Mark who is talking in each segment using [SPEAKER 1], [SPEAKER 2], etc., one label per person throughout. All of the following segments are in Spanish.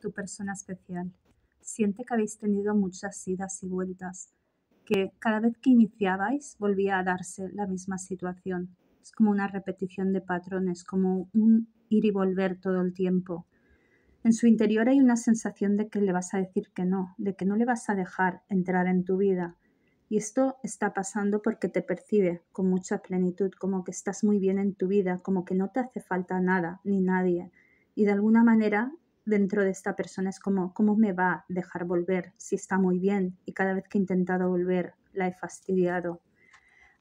[SPEAKER 1] tu persona especial. Siente que habéis tenido muchas idas y vueltas, que cada vez que iniciabais volvía a darse la misma situación. Es como una repetición de patrones, como un ir y volver todo el tiempo. En su interior hay una sensación de que le vas a decir que no, de que no le vas a dejar entrar en tu vida. Y esto está pasando porque te percibe con mucha plenitud, como que estás muy bien en tu vida, como que no te hace falta nada ni nadie. Y de alguna manera dentro de esta persona es como, ¿cómo me va a dejar volver si está muy bien? Y cada vez que he intentado volver, la he fastidiado.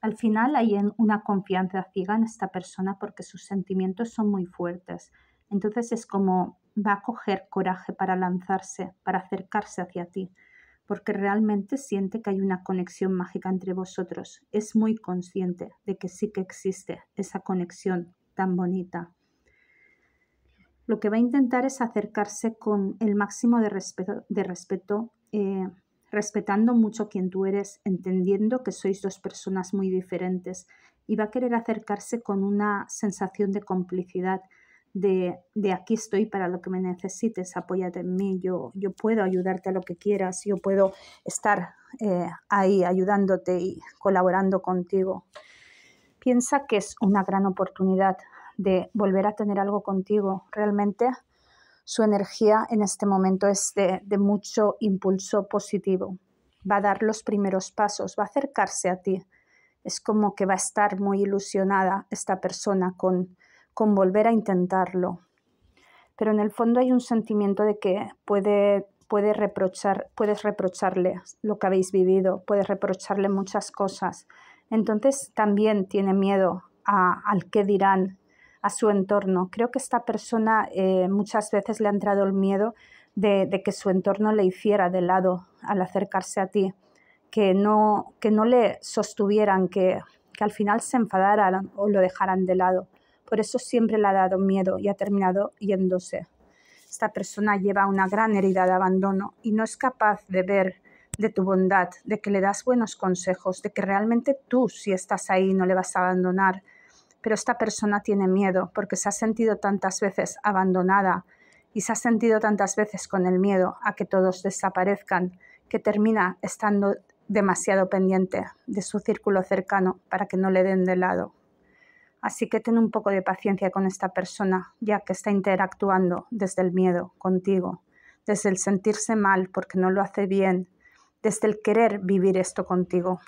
[SPEAKER 1] Al final hay una confianza ciega en esta persona porque sus sentimientos son muy fuertes. Entonces es como va a coger coraje para lanzarse, para acercarse hacia ti, porque realmente siente que hay una conexión mágica entre vosotros. Es muy consciente de que sí que existe esa conexión tan bonita lo que va a intentar es acercarse con el máximo de respeto, eh, respetando mucho quien tú eres, entendiendo que sois dos personas muy diferentes y va a querer acercarse con una sensación de complicidad, de, aquí estoy para lo que me necesites, apóyate en mí, yo, yo puedo ayudarte a lo que quieras, yo puedo estar eh, ahí ayudándote y colaborando contigo. Piensa que es una gran oportunidad de volver a tener algo contigo. Realmente su energía en este momento es de, mucho impulso positivo. Va a dar los primeros pasos, va a acercarse a ti. Es como que va a estar muy ilusionada esta persona con, con volver a intentarlo. Pero en el fondo hay un sentimiento de que puede, puede reprochar, puedes reprocharle lo que habéis vivido, puedes reprocharle muchas cosas. Entonces también tiene miedo a, al qué dirán a su entorno. Creo que esta persona eh, muchas veces le ha entrado el miedo de, que su entorno le hiciera de lado al acercarse a ti, que no, que no le sostuvieran, que, que al final se enfadaran o lo dejaran de lado. Por eso siempre le ha dado miedo y ha terminado yéndose. Esta persona lleva una gran herida de abandono y no es capaz de ver de tu bondad, de que le das buenos consejos, de que realmente tú si estás ahí no le vas a abandonar, pero esta persona tiene miedo porque se ha sentido tantas veces abandonada y se ha sentido tantas veces con el miedo a que todos desaparezcan que termina estando demasiado pendiente de su círculo cercano para que no le den de lado. Así que ten un poco de paciencia con esta persona, ya que está interactuando desde el miedo contigo, desde el sentirse mal porque no lo hace bien, desde el querer vivir esto contigo.